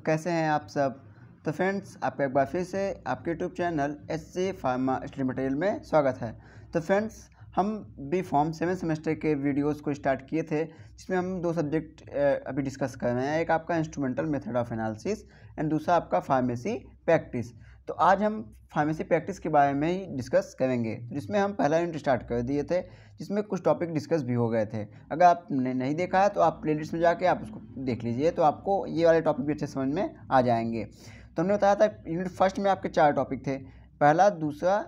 तो कैसे हैं आप सब तो फ्रेंड्स आपका एक बार फिर से आपके YouTube channel S C pharma study material में स्वागत है तो फ्रेंड्स हम बी फॉर्म सेवन सेमेस्टर के वीडियोस को स्टार्ट किए थे जिसमें हम दो सब्जेक्ट अभी डिस्कस कर रहे हैं एक आपका instrumental method of analysis and दूसरा आपका फार्मेसी प्रैक्टिस तो आज हम फार्मेसी प्रैक्टिस के बारे में ही डिस्कस करेंगे तो जिसमें हम पहला यूनिट स्टार्ट कर दिए थे जिसमें कुछ टॉपिक डिस्कस भी हो गए थे अगर आपने नहीं देखा है तो आप प्ले में जाके आप उसको देख लीजिए तो आपको ये वाले टॉपिक भी अच्छे समझ में आ जाएंगे तो हमने बताया था यूनिट फर्स्ट में आपके चार टॉपिक थे पहला दूसरा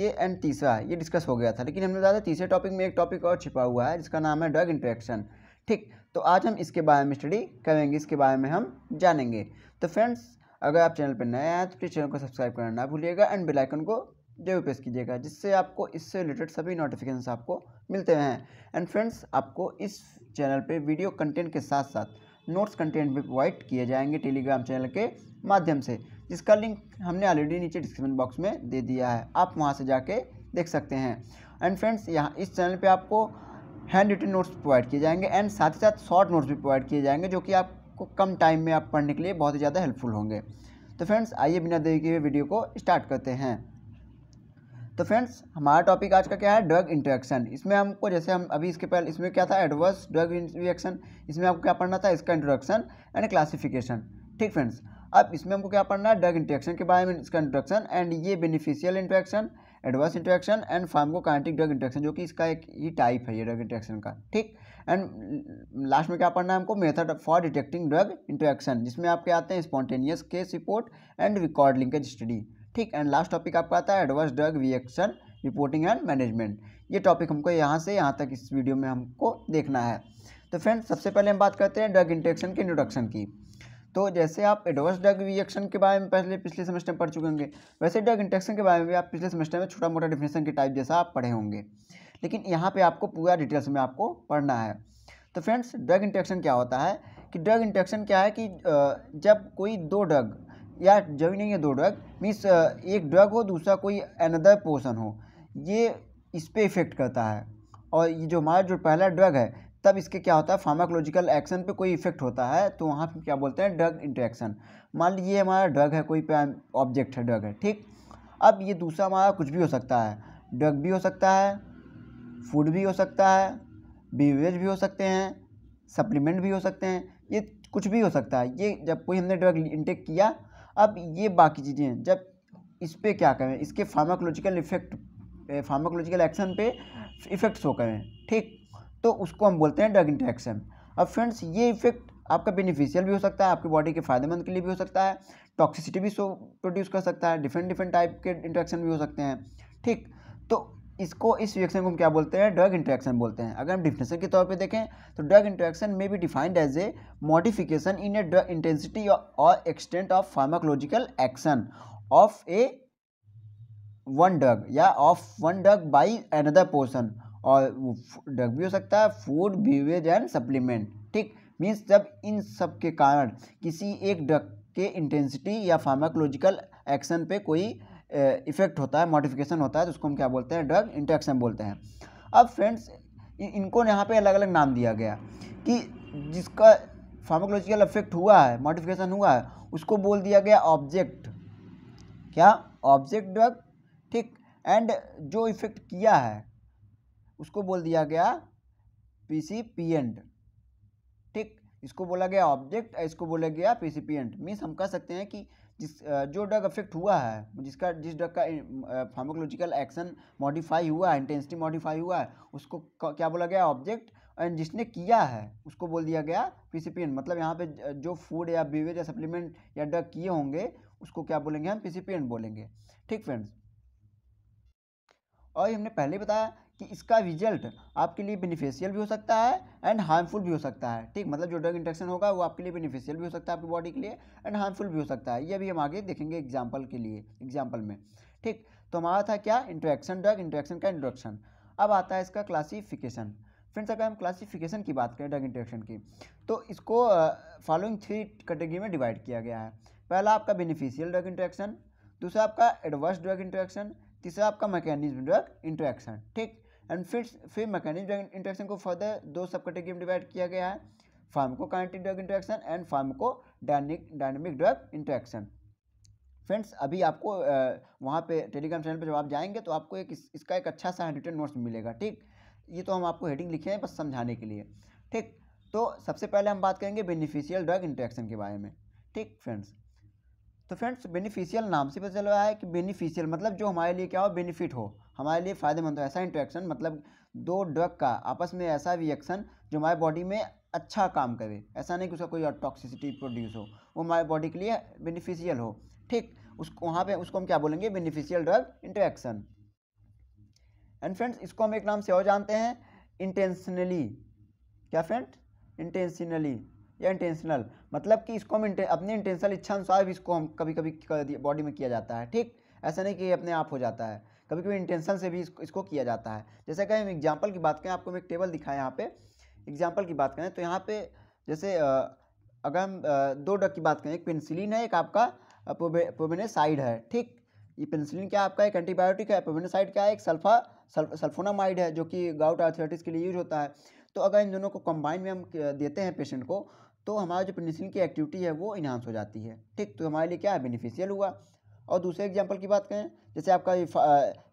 ये एंड तीसरा ये डिस्कस हो गया था लेकिन हमने बताया था तीसरे टॉपिक में एक टॉपिक और छिपा हुआ है जिसका नाम है ड्रग इंट्रैक्शन ठीक तो आज हम इसके बारे में स्टडी करेंगे इसके बारे में हम जानेंगे तो फ्रेंड्स अगर आप चैनल पर नए आए तो प्लीज़ चैनल को सब्सक्राइब करना ना भूलिएगा एंड बेल आइकन को जरूर प्रेस कीजिएगा जिससे आपको इससे रिलेटेड सभी नोटिफिकेशन आपको मिलते हैं एंड फ्रेंड्स आपको इस चैनल पर वीडियो कंटेंट के साथ साथ नोट्स कंटेंट भी प्रोवाइड किए जाएंगे टेलीग्राम चैनल के माध्यम से जिसका लिंक हमने ऑलरेडी नीचे डिस्क्रिप्शन बॉक्स में दे दिया है आप वहाँ से जाके देख सकते हैं एंड फ्रेंड्स यहाँ इस चैनल पर आपको हैंड रिटन नोट्स प्रोवाइड किए जाएंगे एंड साथ ही साथ शॉर्ट नोट्स भी प्रोवाइड किए जाएंगे जो कि आप आपको कम टाइम में आप पढ़ने के लिए बहुत ही ज़्यादा हेल्पफुल होंगे तो फ्रेंड्स आइए बिना देरी के वीडियो को स्टार्ट करते हैं तो फ्रेंड्स हमारा टॉपिक आज का क्या है ड्रग इंट्रैक्शन इसमें हमको जैसे हम अभी इसके पहले इसमें क्या था एडवर्स ड्रग रिएक्शन इसमें आपको क्या पढ़ना था इसका इंट्रोडक्शन एंड क्लासिफिकेशन ठीक फ्रेंड्स अब इसमें हमको क्या पढ़ना है ड्रग इंट्रैक्शन के बारे में इसका इंट्रोडक्शन एंड ये beneficial interaction adverse interaction and pharmacokinetic drug interaction जो कि इसका एक ही टाइप है ये ड्रग इंट्रैक्शन का ठीक एंड लास्ट में क्या पढ़ना है हमको method for detecting drug interaction जिसमें आपके आते हैं spontaneous case report and record linkage study ठीक एंड लास्ट टॉपिक आपका आता है adverse drug reaction reporting and management ये टॉपिक हमको यहाँ से यहाँ तक इस वीडियो में हमको देखना है तो फ्रेंड्स सबसे पहले हम बात करते हैं ड्रग इंट्रैक्शन के इंट्रोडक्शन की तो जैसे आप एडवर्स ड्रग रिएक्शन के बारे में पहले पिछले सेमेस्टर में पढ़ चुके होंगे वैसे ड्रग इंटेक्शन के बारे में भी आप पिछले सेमेस्टर में छोटा मोटा डिफिनेशन के टाइप जैसा आप पढ़े होंगे लेकिन यहाँ पे आपको पूरा डिटेल्स में आपको पढ़ना है तो फ्रेंड्स ड्रग इंटेक्शन क्या होता है कि ड्रग इंटेक्शन क्या है कि जब कोई दो ड्रग या जब नहीं है दो ड्रग मीन्स एक ड्रग हो दूसरा कोई अनदर पोर्सन हो ये इस पर इफेक्ट करता है और ये जो हमारा जो पहला ड्रग है तब इसके क्या होता है फार्माकोलॉजिकल एक्शन पे कोई इफेक्ट होता है तो वहाँ पे क्या बोलते हैं ड्रग इंटरेक्शन मान लीजिए हमारा ड्रग है कोई ऑब्जेक्ट है ड्रग है ठीक अब ये दूसरा हमारा कुछ भी हो सकता है ड्रग भी हो सकता है फूड भी हो सकता है बीवरेज भी हो सकते हैं सप्लीमेंट भी हो सकते हैं ये कुछ भी हो सकता है ये जब कोई हमने ड्रग इंटेक किया अब ये बाकी चीज़ें जब इस पर क्या करें इसके फार्माकोलॉजिकल इफेक्ट फार्माकोलॉजिकल एक्शन पे इफेक्ट्स हो करें ठीक तो उसको हम बोलते हैं ड्रग इंट्रैक्शन अब फ्रेंड्स ये इफेक्ट आपका बेनिफिशियल भी हो सकता है आपकी बॉडी के फायदेमंद के लिए भी हो सकता है टॉक्सिसिटी भी सो प्रोड्यूस कर सकता है डिफरेंट डिफरेंट टाइप के इंट्रैक्शन भी हो सकते हैं ठीक तो इसको इस रिएक्शन को हम क्या बोलते हैं ड्रग इंट्रैक्शन बोलते हैं अगर हम डिफिनेशन के तौर पे देखें तो ड्रग इंट्रैक्शन में भी defined as a modification in a drug intensity और extent of pharmacological action of a one drug या of one drug by another person और ड्रग भी हो सकता है फूड बीवेज एंड सप्लीमेंट ठीक मीन्स जब इन सब के कारण किसी एक ड्रग के इंटेंसिटी या फार्माकोलॉजिकल एक्शन पे कोई इफेक्ट होता है मॉडिफिकेशन होता है तो उसको हम क्या बोलते हैं ड्रग इंटरेक्शन बोलते हैं अब फ्रेंड्स इनको यहाँ पे अलग अलग नाम दिया गया कि जिसका फार्माकोलॉजिकल इफेक्ट हुआ है मॉडिफिकेशन हुआ है उसको बोल दिया गया ऑब्जेक्ट क्या ऑब्जेक्ट ड्रग ठीक एंड जो इफेक्ट किया है उसको बोल दिया गया पी पी सी एंड ठीक इसको बोला गया ऑब्जेक्ट इसको बोला गया P P C and means हम कह सकते हैं कि जिस जो ड्रग अफेक्ट हुआ है जिसका जिस ड्रग का फार्मोकोलॉजिकल एक्शन मॉडिफाई हुआ है इंटेंसिटी मॉडिफाई हुआ है उसको क्या बोला गया ऑब्जेक्ट एंड जिसने किया है उसको बोल दिया गया पीसीपीएन मतलब यहाँ पे जो फूड या बीवेज या सप्लीमेंट या ड्रग किए होंगे उसको क्या बोलेंगे हम पीसीपीएन बोलेंगे ठीक फ्रेंड्स और हमने पहले बताया कि इसका रिजल्ट आपके लिए बेनिफिशियल भी हो सकता है एंड हार्मफुल भी हो सकता है ठीक मतलब जो ड्रग इंटेक्शन होगा वो आपके लिए बेनिफिशियल भी हो सकता है आपकी बॉडी के लिए एंड हार्मफुल भी हो सकता है ये भी हम आगे देखेंगे एग्जाम्पल के लिए एग्जाम्पल में ठीक तो हमारा था क्या इंट्रैक्शन ड्रग इंट्रैक्शन का इंट्रोडक्शन अब आता है इसका क्लासीफिकेशन फ्रेंड्स अगर हम क्लासीफिकेशन की बात करें ड्रग इंट्रैक्शन की तो इसको फॉलोइंग थ्री कैटेगरी में डिवाइड किया गया है पहला आपका बेनिफिशियल ड्रग इंट्रैक्शन दूसरा आपका एडवर्स ड्रग इंट्रैक्शन तीसरा आपका मैकेनिज्म ड्रग इंट्रैक्शन ठीक एंड फिर फिर मैकेनिक ड्रग इंट्रैक्शन को फर्दर दो सब कैटेगरी में डिवाइड किया गया है pharmacokinetic drug interaction and pharmacodynamic drug interaction friends अभी आपको वहाँ पे टेलीग्राम चैनल पे जब आप जाएंगे तो आपको एक इस, इसका एक अच्छा सा रिटर्न नोट्स मिलेगा ठीक ये तो हम आपको हेडिंग लिखे हैं बस समझाने के लिए ठीक तो सबसे पहले हम बात करेंगे बेनिफिशियल ड्रग इंट्रैक्शन के बारे में ठीक फ्रेंड्स तो फ्रेंड्स बेनिफिशियल नाम से पता चल रहा है कि बेनिफिशियल मतलब जो हमारे लिए क्या हो बेनिफिट हो हमारे लिए फ़ायदेमंद हो ऐसा इंट्रैक्शन मतलब दो ड्रग का आपस में ऐसा रिएक्शन जो हमारे बॉडी में अच्छा काम करे ऐसा नहीं कि उसका कोई टॉक्सिसिटी प्रोड्यूस हो वो हमारे बॉडी के लिए बेनिफिशियल हो ठीक उसको वहाँ पे उसको हम क्या बोलेंगे beneficial drug interaction and friends इसको हम एक नाम से और जानते हैं इंटेंशनली क्या फ्रेंड इंटेंशनली या इंटेंशनल मतलब कि इसको हम अपने इंटेंशनल इच्छा अनुसार भी इसको हम कभी कभी बॉडी में किया जाता है ठीक ऐसा नहीं कि अपने आप हो जाता है कभी कभी इंटेंशन से भी इसको, किया जाता है जैसे कहें हम एग्जाम्पल की बात करें आपको हम एक टेबल दिखाएं यहाँ पे एग्जाम्पल की बात करें तो यहाँ पे जैसे अगर हम दो डग की बात करें एक पेंसिलिन है एक आपका प्रोबेनेसाइड है ठीक ये पेंसिलिन क्या आपका एक एंटीबायोटिक है प्रोबेनेसाइड क्या है एक सल्फा सल्फोनामाइड है जो कि गाउट आर्थराइटिस के लिए यूज होता है तो अगर इन दोनों को कंबाइन में हम देते हैं पेशेंट को तो हमारा जो पेनिसिलिन की एक्टिविटी है वो इन्हांस हो जाती है ठीक तो हमारे लिए क्या है बेनिफिशियल हुआ और दूसरे एग्जाम्पल की बात करें जैसे आपका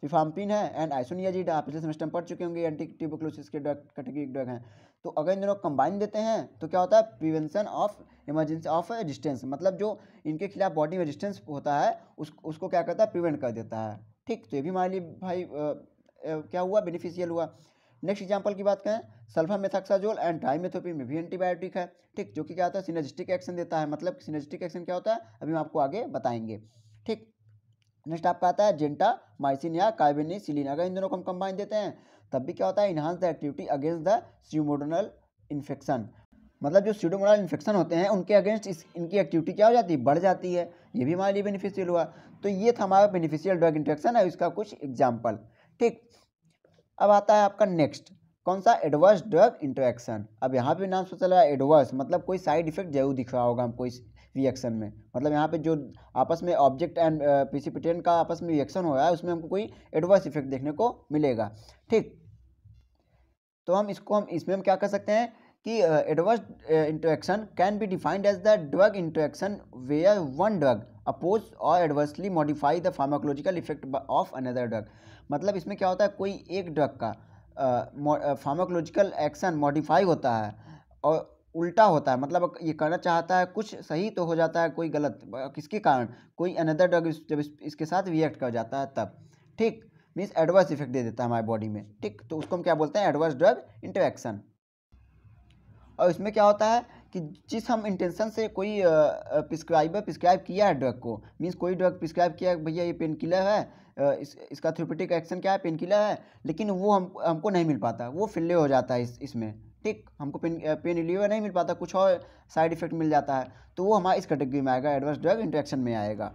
रिफाम्पिन है एंड आइसोनियाजिड आप पिछले सेमेस्टर पढ़ चुके होंगे एंटी ट्यूबोक्लोसिस के ड्रग कैटेगरी ड्रग हैं तो अगर इन दोनों कंबाइन देते हैं तो क्या होता है prevention of emergency of resistance मतलब जो इनके खिलाफ बॉडी में रजिस्टेंस होता है उस उसको क्या करता है प्रिवेंट कर देता है ठीक तो ये भी हमारे लिए भाई आ, आ, क्या हुआ बेनिफिशियल हुआ नेक्स्ट एग्जाम्पल की बात करें सल्फा मेथाक्साजोल एंड डाईमेथोपी में भी एंटीबायोटिक है ठीक जो कि क्या होता है सिनेजिस्टिक एक्शन देता है मतलब सिनेजिस्टिक एक्शन क्या होता है अभी हम आपको आगे बताएंगे ठीक नेक्स्ट आपका आता है जेंटा माइसिन या कार्बेनिसिलिन अगर इन दोनों को हम कंबाइन देते हैं तब भी क्या होता है enhance the activity against the pseudomonal infection मतलब जो सीडोमोनल इन्फेक्शन होते हैं उनके अगेंस्ट इस इनकी एक्टिविटी क्या हो जाती है बढ़ जाती है ये भी हमारे लिए बेनिफिशियल हुआ तो ये था हमारा बेनिफिशियल ड्रग इन्फेक्शन है इसका कुछ एग्जाम्पल ठीक अब आता है आपका नेक्स्ट कौन सा एडवर्स ड्रग इंटरेक्शन अब यहाँ पे नाम सोचा लगा है एडवर्स मतलब कोई साइड इफेक्ट जरूर दिख रहा होगा हमको इस रिएक्शन में मतलब यहाँ पे जो आपस में ऑब्जेक्ट एंड प्रिसिपिटेंट का आपस में रिएक्शन हो रहा है उसमें हमको कोई एडवर्स इफेक्ट देखने को मिलेगा ठीक तो हम इसको हम इसमें हम क्या कर सकते हैं कि adverse interaction can be defined as the drug interaction where one drug oppose और adversely modify the pharmacological effect of another drug मतलब इसमें क्या होता है कोई एक ड्रग का फार्माकोलॉजिकल एक्शन मॉडिफाई होता है और उल्टा होता है मतलब ये करना चाहता है कुछ सही तो हो जाता है कोई गलत किसके कारण कोई अनदर ड्रग जब इस, इसके साथ रिएक्ट कर जाता है तब ठीक मीन्स एडवर्स इफेक्ट दे देता है हमारे बॉडी में ठीक तो उसको हम क्या बोलते हैं एडवर्स ड्रग इंटरेक्शन और इसमें क्या होता है कि जिस हम इंटेंशन से कोई प्रिस्क्राइबर प्रिस्क्राइब किया है ड्रग को मीन्स कोई ड्रग प्रिस्क्राइब किया है भैया ये पेन किलर है इस, इसका थ्रोपेटिक एक्शन क्या है पेन किलर है लेकिन वो हम हमको नहीं मिल पाता वो फिल्ले हो जाता है इस इसमें ठीक हमको पेन पेन रिलीवर नहीं मिल पाता कुछ और साइड इफेक्ट मिल जाता है तो वो हमारा इस कैटेगरी में आएगा एडवर्स ड्रग इंट्रैक्शन में आएगा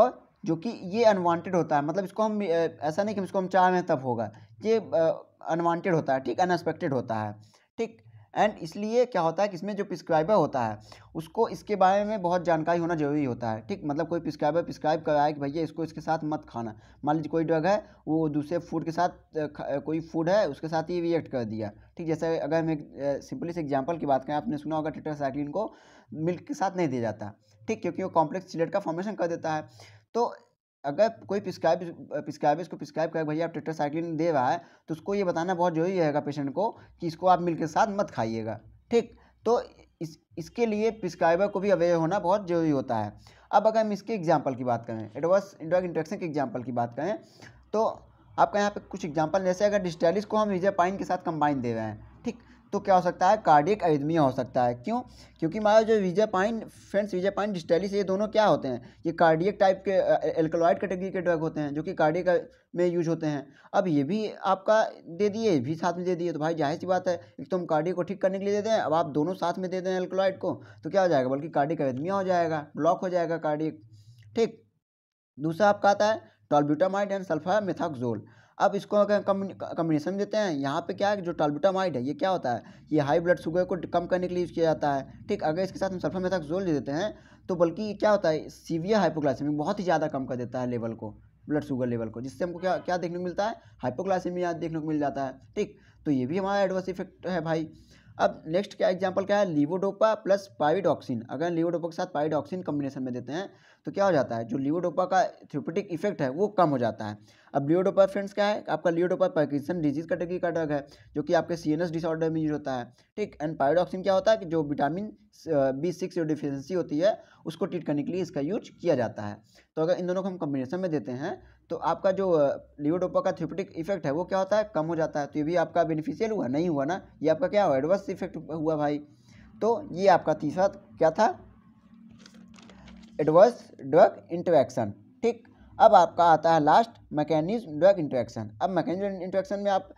और जो कि ये अनवांटेड होता है मतलब इसको हम ऐसा नहीं कि इसको हम चाह में तब होगा ये अनवांटेड होता है ठीक अनएक्सपेक्टेड होता है एंड इसलिए क्या होता है कि इसमें जो प्रिस्क्राइबर होता है उसको इसके बारे में बहुत जानकारी होना जरूरी होता है ठीक मतलब कोई प्रिस्क्राइबर प्रिस्क्राइब है कि भैया इसको इसके साथ मत खाना मान लीजिए कोई ड्रग है वो दूसरे फूड के साथ कोई फूड है उसके साथ ही रिएक्ट कर दिया ठीक जैसे अगर हम एक सिंपली से एग्जाम्पल की बात करें आपने सुना होगा टेट्रासाइक्लिन को मिल्क के साथ नहीं दिया जाता ठीक क्योंकि वो कॉम्प्लेक्स चिलेट का फॉर्मेशन कर देता है तो अगर कोई प्रिस्क्राइब प्रिस्क्राइबर्स को प्रिस्क्राइब करे भैया आप टेट्रासाइक्लिन दे रहा है तो उसको ये बताना बहुत जरूरी रहेगा पेशेंट को कि इसको आप मिल के साथ मत खाइएगा ठीक तो इस इसके लिए प्रिस्क्राइबर को भी अवेयर होना बहुत जरूरी होता है अब अगर हम इसके एग्जाम्पल की बात करें एडवर्स ड्रग इंट्रेक्शन के एग्जाम्पल की बात करें तो आपका यहाँ पे कुछ एग्जाम्पल जैसे अगर डिस्टेलिस को हम रिजर्पाइन के साथ कंबाइन दे रहे हैं तो क्या हो सकता है कार्डिक अरिदमिया हो सकता है क्यों क्योंकि हमारा जो विजय पाइन फ्रेंड्स विजय पाइन डिस्टेलिस ये दोनों क्या होते हैं ये कार्डियक टाइप के एल्कोलॉइड कैटेगरी के ड्रग होते हैं जो कि कार्डियक में यूज होते हैं अब ये भी आपका दे दिए भी साथ में दे दिए तो भाई जाहिर सी बात है एक तो हम कार्डियक को ठीक करने के लिए देते हैं अब आप दोनों साथ में दे दें एल्कोलॉइड को तो क्या हो जाएगा बल्कि कार्डिक अरिदमिया हो जाएगा ब्लॉक हो जाएगा कार्डियक ठीक दूसरा आपका आता है टॉलब्यूटामाइड एंड सल्फा मेथाक्जोल अब इसको अगर कम्बिनेशन देते हैं यहाँ पे क्या है जो टालबुटामाइड है ये क्या होता है ये हाई ब्लड शुगर को कम करने के लिए यूज़ किया जाता है ठीक अगर इसके साथ हम सल्फर जोल दे देते हैं तो बल्कि क्या होता है सीवियर हाइपोग्लाइसेमिक बहुत ही ज़्यादा कम कर देता है लेवल को ब्लड शुगर लेवल को जिससे हमको क्या क्या देखने को मिलता है हाइपोग्लाइसेमिया देखने को मिल जाता है ठीक तो ये भी हमारा एडवर्स इफेक्ट है भाई अब नेक्स्ट क्या एग्जाम्पल क्या है लिवोडोपा प्लस पाइडॉक्सिन अगर लिवोडोपा के साथ पाइडॉक्सिन कॉम्बिनेशन में देते हैं तो क्या हो जाता है जो लिवोडोपा का थ्रोपेटिक इफेक्ट है वो कम हो जाता है अब लिवोडोपा फ्रेंड्स क्या है आपका लिवोडोपा पैकिसन डिजीज कैटेगरी का ड्रग है जो कि आपके सी डिसऑर्डर में यूज होता है ठीक एंड पाइडॉक्सिन क्या होता है कि जो विटामिन बी सिक्स जो डिफिशेंसी होती है उसको ट्रीट करने के लिए इसका यूज किया जाता है तो अगर इन दोनों को हम कॉम्बिनेशन में देते हैं तो आपका जो लिवोडोपा का थ्यूपेटिक इफेक्ट है वो क्या होता है कम हो जाता है तो ये भी आपका बेनिफिशियल हुआ नहीं हुआ ना ये आपका क्या हुआ एडवर्स इफेक्ट हुआ भाई तो ये आपका तीसरा क्या था एडवर्स ड्रग इंटरेक्शन ठीक अब आपका आता है लास्ट मैकेनिज्म ड्रग इंटरेक्शन अब मैकेनिज्म इंटरेक्शन में आप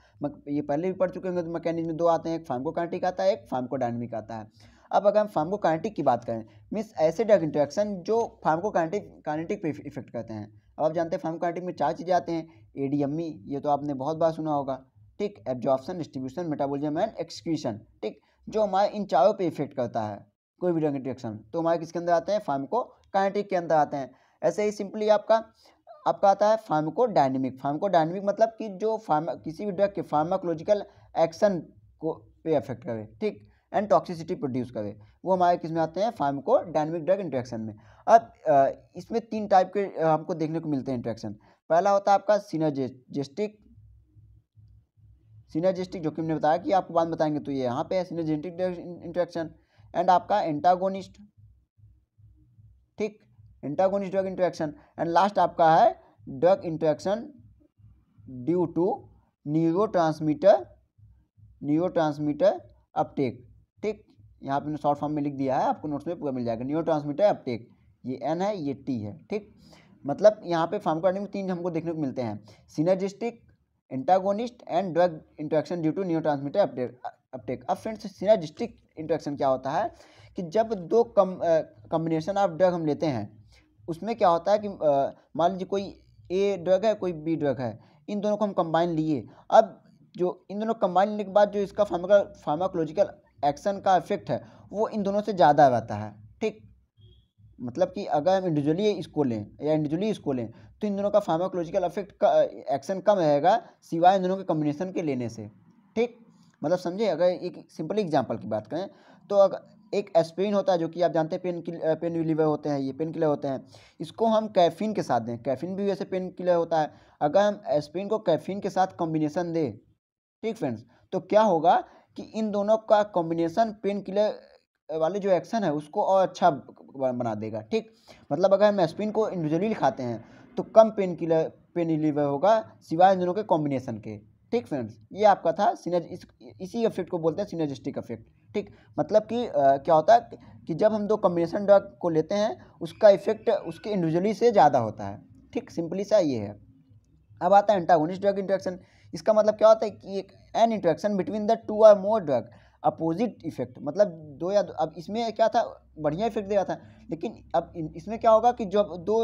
ये पहले भी पढ़ चुके होंगे तो मैकेनिज्म दो आते हैं एक फार्मकोकाइनेटिक आता है एक फार्मकोडायनेमिक आता है अब अगर हम फार्मकोकाइनेटिक की बात करें मीन्स ऐसे ड्रग इंटरेक्शन जो फार्मकोकाइनेटिक काइनेटिक पे इफेक्ट करते हैं अब आप जानते हैं फार्मकोकाइनेटिक्स में चार चीज़ें आते हैं ए डी ई ये तो आपने बहुत बार सुना होगा ठीक absorption distribution metabolism and excretion ठीक जो हमारे इन चारों पे इफेक्ट करता है कोई भी ड्रग तो हमारे किसके अंदर आते हैं फार्मको के अंदर आते हैं ऐसे ही सिंपली आपका आपका आता है फार्मको डायनेमिक फार्मको डायनेमिक मतलब कि जो फार्मा किसी भी ड्रग के फार्माकोलॉजिकल एक्शन को पे अफेक्ट करे ठीक एंड टॉक्सिसिटी प्रोड्यूस करे वो हमारे किस में आते हैं डायनमिक ड्रग इंट्रैक्शन में अब इसमें तीन टाइप के हमको देखने को मिलते हैं इंट्रैक्शन पहला होता है आपका सीनाजेस्टिक सीनाजेस्टिक जो कि हमने बताया कि आपको बाद बताएंगे तो ये यहाँ पे है सीनाजेस्टिक इंट्रैक्शन एंड आपका एंटागोनिस्ट ठीक antagonist drug interaction and last आपका है drug interaction due to neurotransmitter neurotransmitter uptake यहाँ पे शॉर्ट फॉर्म में लिख दिया है आपको नोट्स में पूरा मिल जाएगा न्यूरो ट्रांसमीटर अपटेक ये एन है ये टी है ठीक मतलब यहाँ पे फार्मकोकाइनिक में तीन हमको देखने को मिलते हैं synergistic antagonist and drug interaction due to neurotransmitter uptake uptake अब फ्रेंड्स सीनाजिस्टिक इंट्रैक्शन क्या होता है कि जब दो कम कम्बिनेशन ऑफ ड्रग हम लेते हैं उसमें क्या होता है कि मान लीजिए कोई ए ड्रग है कोई बी ड्रग है इन दोनों को हम कंबाइन लिए अब जो इन दोनों कंबाइन लेने के बाद जो इसका फार्मा फार्माकोलॉजिकल एक्शन का इफेक्ट है वो इन दोनों से ज़्यादा रहता है ठीक मतलब कि अगर हम इंडिविजुअली इसको लें या इंडिविजुअली इसको लें तो इन दोनों का फार्माकोलॉजिकल इफेक्ट का एक्शन कम रहेगा सिवाय इन दोनों के कम्बिनेशन के लेने से ठीक मतलब समझे अगर एक सिंपल एग्जाम्पल की बात करें तो अगर एक एस्पिरिन होता है जो कि आप जानते हैं पेन किल पेन रिलीवर होते हैं ये पेन किलर होते हैं इसको हम कैफीन के साथ दें कैफीन भी वैसे पेन किलर होता है अगर हम एस्पिरिन को कैफीन के साथ कॉम्बिनेशन दें ठीक फ्रेंड्स तो क्या होगा कि इन दोनों का कॉम्बिनेशन पेन किलर वाले जो एक्शन है उसको और अच्छा बना देगा ठीक मतलब अगर हम एस्पिन को इंडिविजुअली लिखाते हैं तो कम पेन किलर पेन रिलीवर होगा सिवाय इन दोनों के कॉम्बिनेशन के ठीक फ्रेंड्स ये आपका था सीनेज इस, इसी इफेक्ट को बोलते हैं सीनेजिस्टिक इफेक्ट ठीक मतलब कि आ, क्या होता है कि जब हम दो कॉम्बिनेशन ड्रग को लेते हैं उसका इफेक्ट उसके इंडिविजुअली से ज़्यादा होता है ठीक सिंपली सा ये है अब आता है एंटागोनिस्ट ड्रग इंट्रैक्शन इसका मतलब क्या होता है कि एक an interaction between the two or more drug opposite effect मतलब दो या दो अब इसमें क्या था बढ़िया इफेक्ट दे रहा था लेकिन अब इसमें क्या होगा कि जब दो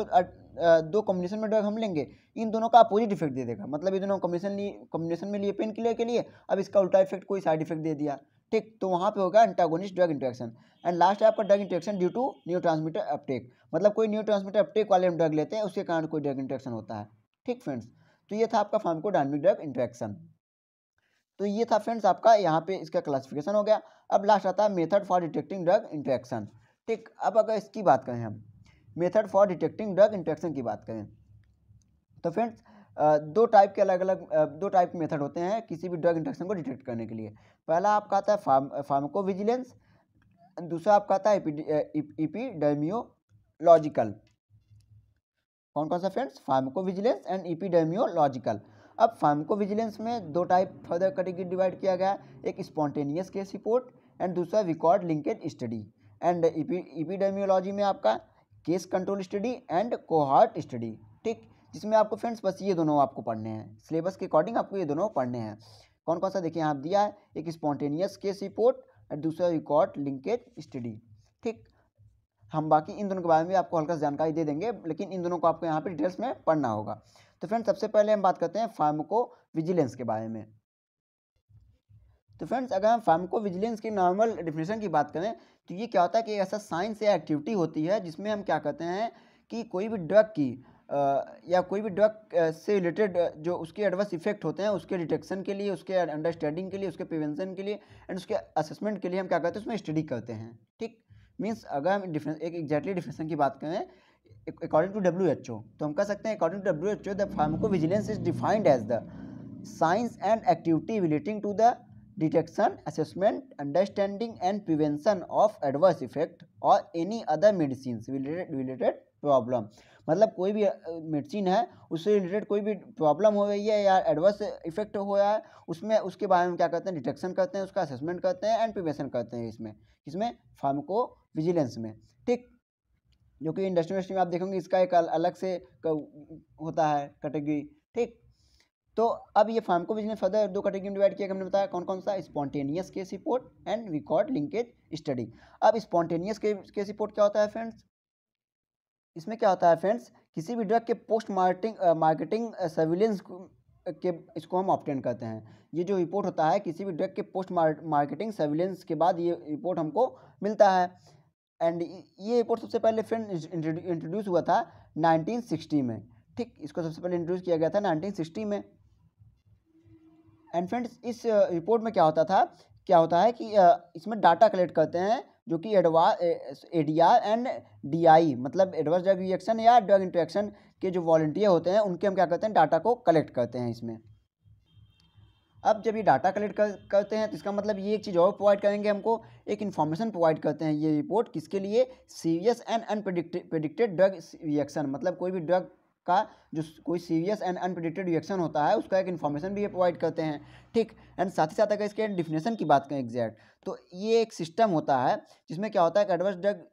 दो कॉम्बिनेशन में ड्रग हम लेंगे इन दोनों का अपोजिट इफेक्ट दे देगा मतलब ये दोनों कॉम्बिनेशन लिए कॉम्बिनेशन में लिए पेन किलर के लिए अब इसका उल्टा इफेक्ट कोई साइड इफेक्ट दे दिया ठीक तो वहाँ पे होगा antagonist drug interaction and last है आपका drug interaction due to neurotransmitter uptake मतलब कोई न्यू ट्रांसमीटर अपटेक वाले हम ड्रग लेते हैं उसके कारण कोई ड्रग इंट्रैक्शन होता है ठीक फ्रेंड्स तो ये था आपका फार्माकोडायनामिक ड्रग इंट्रैक्शन तो ये था फ्रेंड्स आपका यहाँ पे इसका क्लासिफिकेशन हो गया अब लास्ट आता है method for detecting drug interaction ठीक अब अगर इसकी बात करें हम method for detecting drug interaction की बात करें तो फ्रेंड्स दो टाइप के अलग अलग दो टाइप के मेथड होते हैं किसी भी ड्रग इंट्रैक्शन को डिटेक्ट करने के लिए पहला आपका आता है फार्म विजिलेंस दूसरा आपका आता है एपिडेमियोलॉजिकल कौन कौन सा फ्रेंड्स फार्मकोविजिलेंस एंड ईपीडेमियोलॉजिकल अब फार्मकोविजिलेंस में दो टाइप फर्दर कैटेगरी डिवाइड किया गया एक स्पॉन्टेनियस केस रिपोर्ट एंड दूसरा record linkage study and epidemiology में आपका case control study and cohort study ठीक जिसमें आपको फ्रेंड्स बस ये दोनों आपको पढ़ने हैं सिलेबस के अकॉर्डिंग आपको ये दोनों पढ़ने हैं कौन कौन सा देखिए यहाँ दिया है एक स्पॉन्टेनियस केस रिपोर्ट और दूसरा रिकॉर्ड लिंकेज स्टडी ठीक हम बाकी इन दोनों के बारे में भी आपको हल्का सा जानकारी दे देंगे लेकिन इन दोनों को आपको यहाँ पर डिटेल्स में पढ़ना होगा तो फ्रेंड सबसे पहले हम बात करते हैं फार्मको विजिलेंस के बारे में तो फ्रेंड्स अगर हम फार्मको विजिलेंस की नॉर्मल डिफिनेशन की बात करें तो ये क्या होता है कि ऐसा साइंस या एक्टिविटी होती है जिसमें हम क्या करते हैं कि कोई भी ड्रग की या कोई भी ड्रग से रिलेटेड जो उसके एडवर्स इफेक्ट होते हैं उसके डिटेक्शन के लिए उसके अंडरस्टैंडिंग के लिए उसके प्रिवेंशन के लिए एंड उसके असेसमेंट के लिए हम क्या करते हैं उसमें स्टडी करते हैं ठीक मीन्स अगर हम डिफरेंस एक एग्जैक्टली डिफिनेशन की बात करें according to W H O तो हम कह सकते हैं according to W H O the pharmacovigilance is defined as the science and activity relating to the detection assessment understanding and prevention of adverse effect और any other medicine related problem मतलब कोई भी medicine है उससे related कोई भी problem हो रही है या एडवर्स इफेक्ट हो रहा है उसमें उसके बारे में क्या करते हैं डिटेक्शन करते हैं उसका असेसमेंट करते हैं एंड प्रिवेंशन करते हैं इसमें इसमें फार्म को विजिलेंस में ठीक जो कि इंडस्ट्री इंडस्ट्री में आप देखोगे इसका एक अलग से होता है कैटेगरी ठीक तो अब ये फार्म को बिजनेस फर्दर दो कैटेगरी में डिवाइड किया हमने बताया कौन कौन सा spontaneous case report and record linkage study अब स्पॉन्टेनियस केस रिपोर्ट क्या होता है फ्रेंड्स इसमें क्या होता है फ्रेंड्स किसी भी ड्रग के पोस्ट मार्केटिंग मार्केटिंग सर्विलेंस के इसको हम ऑप्टेन करते हैं ये जो रिपोर्ट होता है किसी भी ड्रग के पोस्ट मार्केटिंग सर्विलेंस के बाद ये रिपोर्ट हमको मिलता है एंड ये एयरपोर्ट सबसे पहले फ्रेंड इंट्रोड्यूस हुआ था 1960 में ठीक इसको सबसे पहले इंट्रोड्यूस किया गया था 1960 में एंड फ्रेंड्स इस रिपोर्ट में क्या होता था क्या होता है कि इसमें डाटा कलेक्ट करते हैं जो कि advance A D R and D I मतलब एडवांस ड्रग रिएक्शन या ड्रग इंट्रैक्शन के जो वॉल्टियर होते हैं उनके हम क्या करते हैं डाटा को कलेक्ट करते हैं इसमें अब जब ये डाटा कलेक्ट कर, करते हैं तो इसका मतलब ये एक चीज़ और प्रोवाइड करेंगे हमको एक इन्फॉर्मेशन प्रोवाइड करते हैं ये रिपोर्ट किसके लिए serious and unpredicted drug reaction मतलब कोई भी ड्रग का जो कोई सीरियस एंड अनप्रडिक्टेड रिएक्शन होता है उसका एक इन्फॉर्मेशन भी ये प्रोवाइड करते हैं ठीक एंड साथ ही साथ अगर इसके डिफिनेशन की बात करें एग्जैक्ट तो ये एक सिस्टम होता है जिसमें क्या होता है एडवर्स ड्रग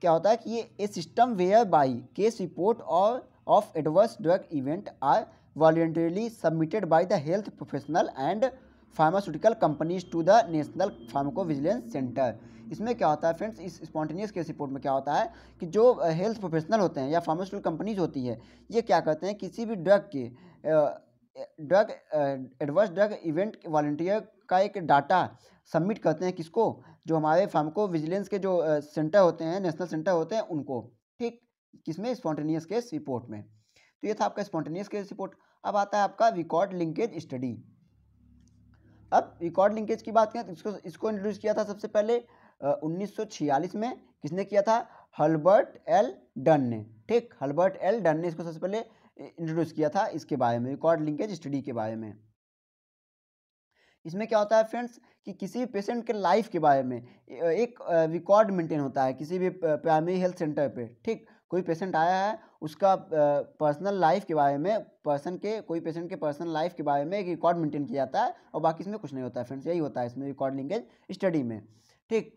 क्या होता है कि ये a system where by case report और of adverse drug event are voluntarily submitted by the health professional and pharmaceutical companies to the national pharmacovigilance centre इसमें क्या होता है फ्रेंड्स इस स्पॉन्टेनियस केस रिपोर्ट में क्या होता है कि जो हेल्थ प्रोफेशनल होते हैं या फार्मास्यूटिकल कंपनीज होती है ये क्या करते हैं किसी भी ड्रग के drug adverse drug event voluntary का एक डाटा सबमिट करते हैं किसको जो हमारे फार्मको विजिलेंस के जो सेंटर होते हैं नेशनल सेंटर होते हैं उनको ठीक किसमें स्पॉन्टेनियस केस रिपोर्ट में तो ये था आपका स्पॉन्टेनियस केस रिपोर्ट अब आता है आपका रिकॉर्ड लिंकेज स्टडी अब रिकॉर्ड लिंकेज की बात करें तो इसको इसको इंट्रोड्यूस किया था सबसे पहले उन्नीस में किसने किया था हल्बर्ट एल डन ने ठीक हल्बर्ट एल डन ने इसको सबसे पहले इंट्रोड्यूस किया था इसके बारे में रिकॉर्ड लिंकेज स्टडी के बारे में इसमें क्या होता है फ्रेंड्स कि किसी भी पेशेंट के लाइफ के बारे में एक रिकॉर्ड मेंटेन होता है किसी भी प्राइमरी हेल्थ सेंटर पे ठीक कोई पेशेंट आया है उसका पर्सनल लाइफ के बारे में पर्सन के कोई पेशेंट के पर्सनल लाइफ के बारे में एक रिकॉर्ड मेंटेन किया जाता है और बाकी इसमें कुछ नहीं होता है फ्रेंड्स यही होता है इसमें रिकॉर्ड लिंकेज स्टडी में ठीक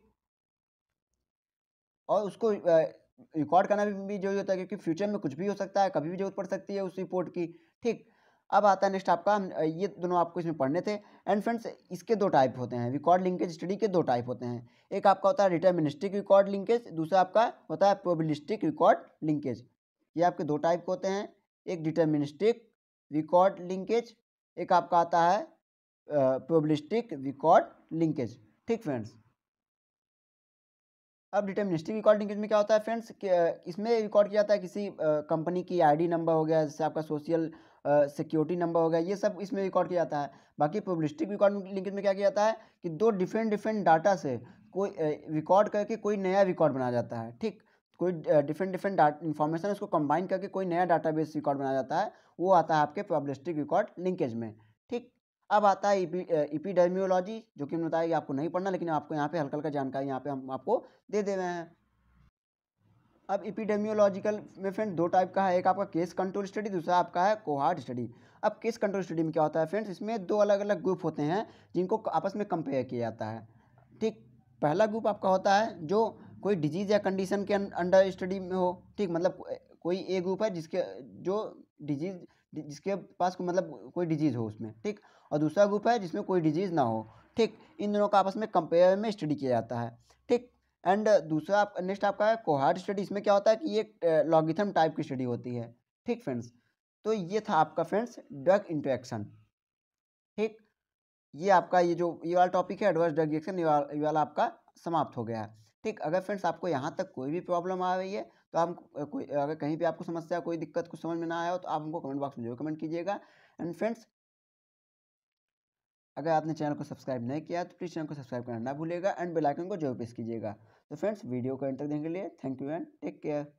और उसको रिकॉर्ड करना भी जरूरी होता है क्योंकि फ्यूचर में कुछ भी हो सकता है कभी भी जरूरत पड़ सकती है उस रिपोर्ट की ठीक अब आता है नेक्स्ट आपका ये दोनों आपको इसमें पढ़ने थे एंड फ्रेंड्स इसके दो टाइप होते हैं रिकॉर्ड लिंकेज स्टडी के दो टाइप होते हैं एक आपका होता है डिटर्मिनिस्टिक रिकॉर्ड लिंकेज दूसरा आपका होता है प्रोबिलिस्टिक रिकॉर्ड लिंकेज ये आपके दो टाइप होते हैं एक डिटर्मिनिस्टिक रिकॉर्ड लिंकेज एक आपका आता है प्रोबलिस्टिक रिकॉर्ड लिंकेज ठीक फ्रेंड्स अब डिटर्मिनिस्टिक रिकॉर्ड लिंकेज में क्या होता है फ्रेंड्स इसमें रिकॉर्ड किया जाता है किसी कंपनी की आईडी नंबर हो गया जैसे आपका सोशल सिक्योरिटी नंबर हो गया ये सब इसमें रिकॉर्ड किया जाता है बाकी पब्लिस्टिक रिकॉर्ड लिंकेज में क्या किया जाता है कि दो डिफरेंट डिफरेंट डाटा से कोई रिकॉर्ड करके कोई नया रिकॉर्ड बनाया जाता है ठीक कोई डिफरेंट डिफरेंट डाटा इन्फॉर्मेशन उसको कंबाइन करके कोई नया डाटाबेस रिकॉर्ड बनाया जाता है वो आता है आपके पब्लिस्टिक रिकॉर्ड लिंकेज में ठीक अब आता है ईपी e जो कि हमने बताया कि आपको नहीं पढ़ना लेकिन आपको यहाँ पे हल्का हल्का जानकारी यहाँ पे हम आपको दे दे रहे हैं अब इपिडेमियोलॉजिकल में फ्रेंड दो टाइप का है एक आपका केस कंट्रोल स्टडी दूसरा आपका है कोहार्ट स्टडी अब केस कंट्रोल स्टडी में क्या होता है फ्रेंड्स इसमें दो अलग अलग ग्रुप होते हैं जिनको आपस में कंपेयर किया जाता है ठीक पहला ग्रुप आपका होता है जो कोई डिजीज़ या कंडीशन के अंडर स्टडी में हो ठीक मतलब कोई ए ग्रुप है जिसके जो डिजीज़ जिसके पास को मतलब कोई डिजीज़ हो उसमें ठीक और दूसरा ग्रुप है जिसमें कोई डिजीज़ ना हो ठीक इन दोनों का आपस में कंपेयर में स्टडी किया जाता है ठीक एंड दूसरा आप नेक्स्ट आपका है कोहार्ड स्टडी इसमें क्या होता है कि ये लॉगिथम टाइप की स्टडी होती है ठीक फ्रेंड्स तो ये था आपका फ्रेंड्स ड्रग इंट्रैक्शन ठीक ये आपका ये जो ये वाला टॉपिक है एडवर्स ड्रग रिएक्शन ये वाला आपका समाप्त हो गया है ठीक अगर फ्रेंड्स आपको यहाँ तक कोई भी प्रॉब्लम आ रही है तो आप कोई अगर कहीं भी आपको समस्या कोई दिक्कत कुछ समझ में ना आया हो तो आप हमको कमेंट बॉक्स में जरूर कमेंट कीजिएगा एंड फ्रेंड्स अगर आपने चैनल को सब्सक्राइब नहीं किया तो प्लीज़ चैनल को सब्सक्राइब करना ना भूलेगा एंड बेलाइकन को जरूर प्रेस कीजिएगा तो फ्रेंड्स वीडियो को एंड तक देखने के लिए thank you and take care